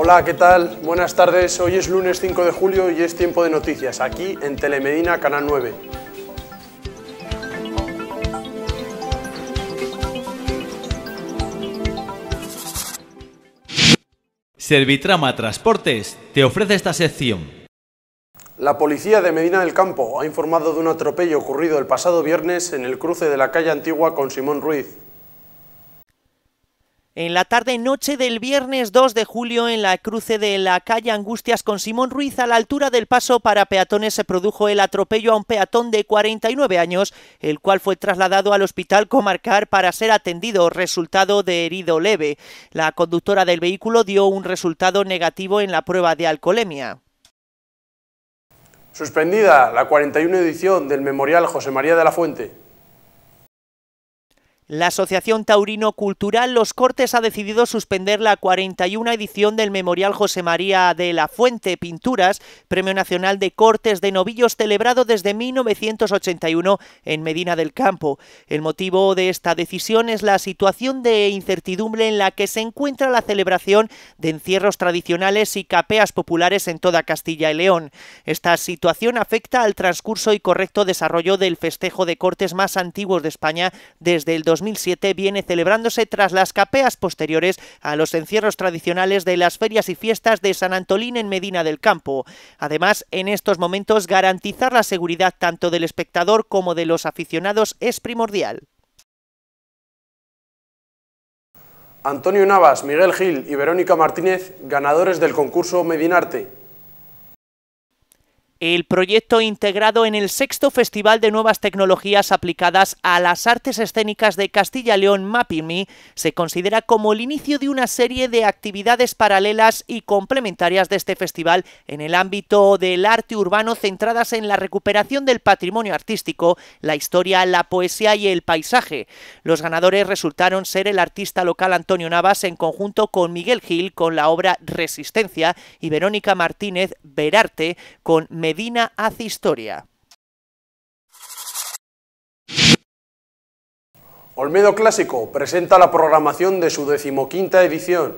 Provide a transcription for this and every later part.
Hola, ¿qué tal? Buenas tardes. Hoy es lunes 5 de julio y es tiempo de noticias, aquí en Telemedina, Canal 9. Servitrama Transportes te ofrece esta sección. La policía de Medina del Campo ha informado de un atropello ocurrido el pasado viernes en el cruce de la calle Antigua con Simón Ruiz en la tarde-noche del viernes 2 de julio en la cruce de la calle Angustias con Simón Ruiz a la altura del paso para peatones se produjo el atropello a un peatón de 49 años, el cual fue trasladado al hospital comarcar para ser atendido, resultado de herido leve. La conductora del vehículo dio un resultado negativo en la prueba de alcoholemia. Suspendida la 41 edición del Memorial José María de la Fuente, la Asociación Taurino Cultural Los Cortes ha decidido suspender la 41 edición del Memorial José María de la Fuente Pinturas, Premio Nacional de Cortes de Novillos celebrado desde 1981 en Medina del Campo. El motivo de esta decisión es la situación de incertidumbre en la que se encuentra la celebración de encierros tradicionales y capeas populares en toda Castilla y León. Esta situación afecta al transcurso y correcto desarrollo del festejo de cortes más antiguos de España desde el 2007 viene celebrándose tras las capeas posteriores a los encierros tradicionales de las ferias y fiestas de San Antolín en Medina del Campo. Además, en estos momentos garantizar la seguridad tanto del espectador como de los aficionados es primordial. Antonio Navas, Miguel Gil y Verónica Martínez, ganadores del concurso Medinarte el proyecto integrado en el sexto Festival de Nuevas Tecnologías aplicadas a las artes escénicas de Castilla León Mapimi se considera como el inicio de una serie de actividades paralelas y complementarias de este festival en el ámbito del arte urbano centradas en la recuperación del patrimonio artístico, la historia, la poesía y el paisaje. Los ganadores resultaron ser el artista local Antonio Navas en conjunto con Miguel Gil con la obra Resistencia y Verónica Martínez Berarte con Medina hace historia. Olmedo Clásico presenta la programación de su decimoquinta edición.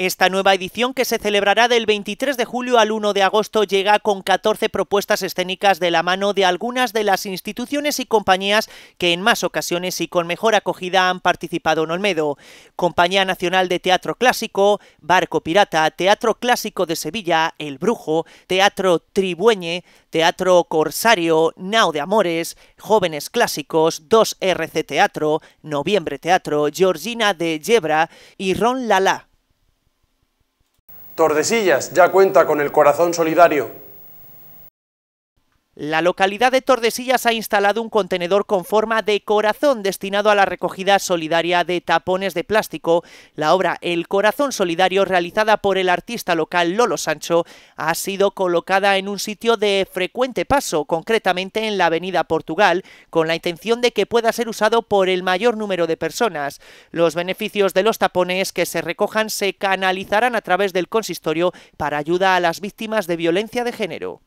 Esta nueva edición, que se celebrará del 23 de julio al 1 de agosto, llega con 14 propuestas escénicas de la mano de algunas de las instituciones y compañías que en más ocasiones y con mejor acogida han participado en Olmedo. Compañía Nacional de Teatro Clásico, Barco Pirata, Teatro Clásico de Sevilla, El Brujo, Teatro Tribueñe, Teatro Corsario, Nao de Amores, Jóvenes Clásicos, 2RC Teatro, Noviembre Teatro, Georgina de Yebra y Ron Lala. Tordesillas ya cuenta con el corazón solidario la localidad de Tordesillas ha instalado un contenedor con forma de corazón destinado a la recogida solidaria de tapones de plástico. La obra El Corazón Solidario, realizada por el artista local Lolo Sancho, ha sido colocada en un sitio de frecuente paso, concretamente en la Avenida Portugal, con la intención de que pueda ser usado por el mayor número de personas. Los beneficios de los tapones que se recojan se canalizarán a través del consistorio para ayuda a las víctimas de violencia de género.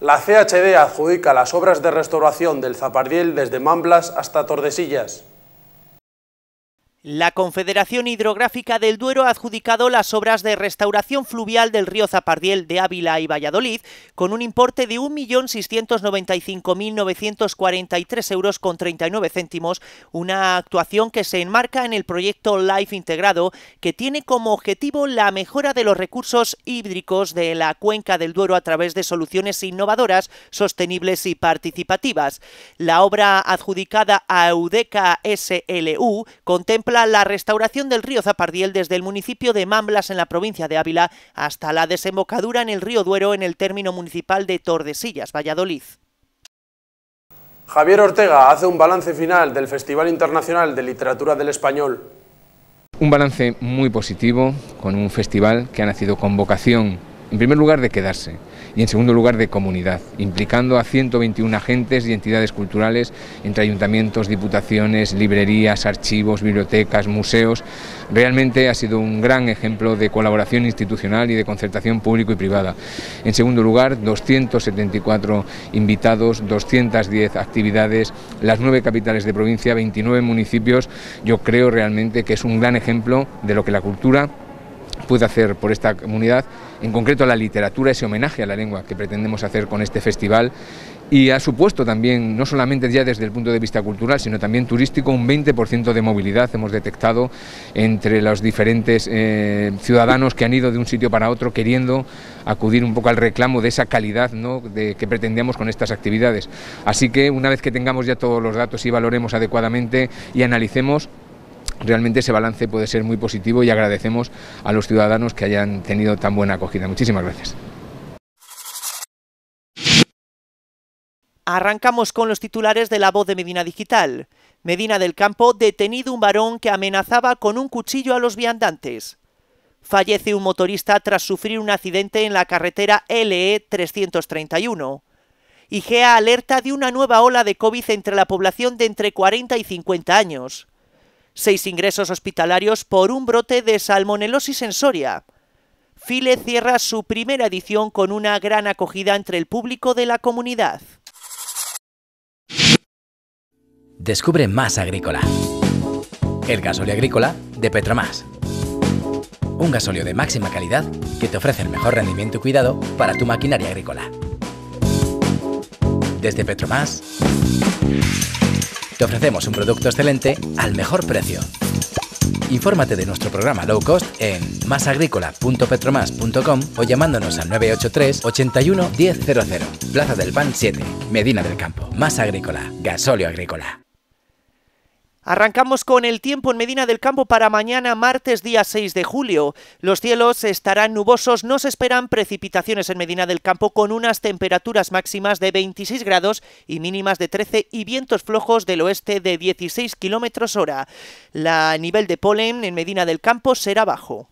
La CHD adjudica las obras de restauración del Zapardiel desde Mamblas hasta Tordesillas. La Confederación Hidrográfica del Duero ha adjudicado las obras de restauración fluvial del río Zapardiel de Ávila y Valladolid con un importe de 1.695.943 euros con 39 céntimos, una actuación que se enmarca en el proyecto LIFE integrado que tiene como objetivo la mejora de los recursos hídricos de la cuenca del Duero a través de soluciones innovadoras, sostenibles y participativas. La obra adjudicada a Eudeca SLU contempla la restauración del río Zapardiel desde el municipio de Mamblas en la provincia de Ávila hasta la desembocadura en el río Duero en el término municipal de Tordesillas, Valladolid. Javier Ortega hace un balance final del Festival Internacional de Literatura del Español. Un balance muy positivo con un festival que ha nacido con vocación en primer lugar, de quedarse y en segundo lugar, de comunidad, implicando a 121 agentes y entidades culturales entre ayuntamientos, diputaciones, librerías, archivos, bibliotecas, museos. Realmente ha sido un gran ejemplo de colaboración institucional y de concertación público y privada. En segundo lugar, 274 invitados, 210 actividades, las nueve capitales de provincia, 29 municipios. Yo creo realmente que es un gran ejemplo de lo que la cultura puede hacer por esta comunidad, en concreto la literatura, ese homenaje a la lengua que pretendemos hacer con este festival. Y ha supuesto también, no solamente ya desde el punto de vista cultural, sino también turístico, un 20% de movilidad hemos detectado entre los diferentes eh, ciudadanos que han ido de un sitio para otro queriendo acudir un poco al reclamo de esa calidad de, que pretendíamos con estas actividades. Así que una vez que tengamos ya todos los datos y valoremos adecuadamente y analicemos, realmente ese balance puede ser muy positivo y agradecemos a los ciudadanos que hayan tenido tan buena acogida. Muchísimas gracias. Arrancamos con los titulares de La Voz de Medina Digital. Medina del Campo detenido un varón que amenazaba con un cuchillo a los viandantes. Fallece un motorista tras sufrir un accidente en la carretera LE 331. IGEA alerta de una nueva ola de COVID entre la población de entre 40 y 50 años seis ingresos hospitalarios por un brote de salmonelosis sensoria. File cierra su primera edición con una gran acogida entre el público de la comunidad. Descubre más agrícola. El gasóleo agrícola de Petromás. Un gasóleo de máxima calidad que te ofrece el mejor rendimiento y cuidado para tu maquinaria agrícola. Desde Petromás. Te ofrecemos un producto excelente al mejor precio. Infórmate de nuestro programa low cost en masagrícola.petromas.com o llamándonos al 983 81 Plaza del Pan 7, Medina del Campo. Más Agrícola, Gasolio Agrícola. Arrancamos con el tiempo en Medina del Campo para mañana martes día 6 de julio. Los cielos estarán nubosos, no se esperan precipitaciones en Medina del Campo con unas temperaturas máximas de 26 grados y mínimas de 13 y vientos flojos del oeste de 16 kilómetros hora. La nivel de polen en Medina del Campo será bajo.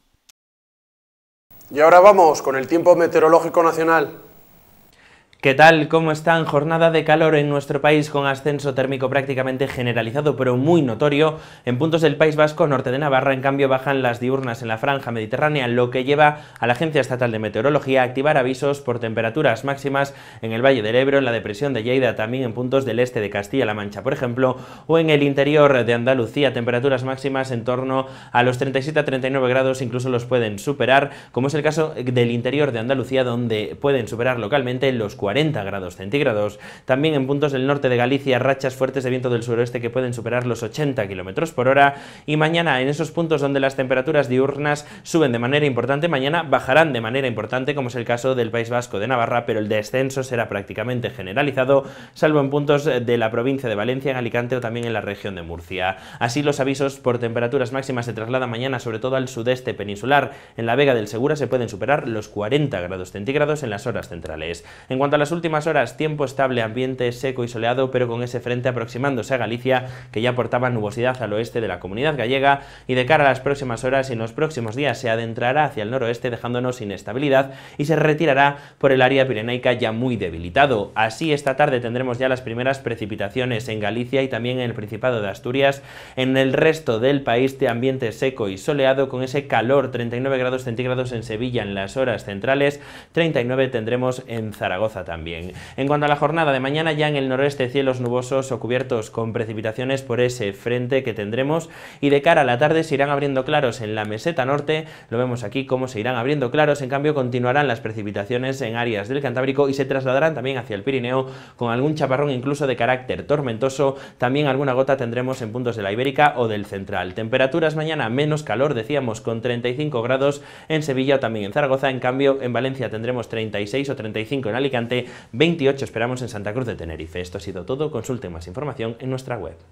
Y ahora vamos con el tiempo meteorológico nacional. ¿Qué tal? ¿Cómo están? Jornada de calor en nuestro país con ascenso térmico prácticamente generalizado pero muy notorio. En puntos del País Vasco, norte de Navarra, en cambio, bajan las diurnas en la franja mediterránea, lo que lleva a la Agencia Estatal de Meteorología a activar avisos por temperaturas máximas en el Valle del Ebro, en la depresión de Lleida, también en puntos del este de Castilla-La Mancha, por ejemplo, o en el interior de Andalucía, temperaturas máximas en torno a los 37 39 grados, incluso los pueden superar, como es el caso del interior de Andalucía, donde pueden superar localmente los 40 40 grados centígrados. También en puntos del norte de Galicia, rachas fuertes de viento del suroeste que pueden superar los 80 kilómetros por hora. Y mañana, en esos puntos donde las temperaturas diurnas suben de manera importante, mañana bajarán de manera importante, como es el caso del País Vasco de Navarra, pero el descenso será prácticamente generalizado, salvo en puntos de la provincia de Valencia, en Alicante o también en la región de Murcia. Así, los avisos por temperaturas máximas se trasladan mañana, sobre todo al sudeste peninsular. En la Vega del Segura se pueden superar los 40 grados centígrados en las horas centrales. En cuanto las últimas horas, tiempo estable, ambiente seco y soleado, pero con ese frente aproximándose a Galicia, que ya aportaba nubosidad al oeste de la comunidad gallega, y de cara a las próximas horas y en los próximos días se adentrará hacia el noroeste, dejándonos inestabilidad, y se retirará por el área pirenaica ya muy debilitado. Así, esta tarde tendremos ya las primeras precipitaciones en Galicia y también en el Principado de Asturias. En el resto del país, de ambiente seco y soleado, con ese calor, 39 grados centígrados en Sevilla en las horas centrales, 39 tendremos en Zaragoza también. En cuanto a la jornada de mañana, ya en el noreste cielos nubosos o cubiertos con precipitaciones por ese frente que tendremos y de cara a la tarde se irán abriendo claros en la meseta norte, lo vemos aquí cómo se irán abriendo claros, en cambio continuarán las precipitaciones en áreas del Cantábrico y se trasladarán también hacia el Pirineo con algún chaparrón incluso de carácter tormentoso, también alguna gota tendremos en puntos de la Ibérica o del central. Temperaturas mañana menos calor, decíamos, con 35 grados en Sevilla o también en Zaragoza, en cambio en Valencia tendremos 36 o 35 en Alicante 28 esperamos en Santa Cruz de Tenerife. Esto ha sido todo, consulte más información en nuestra web.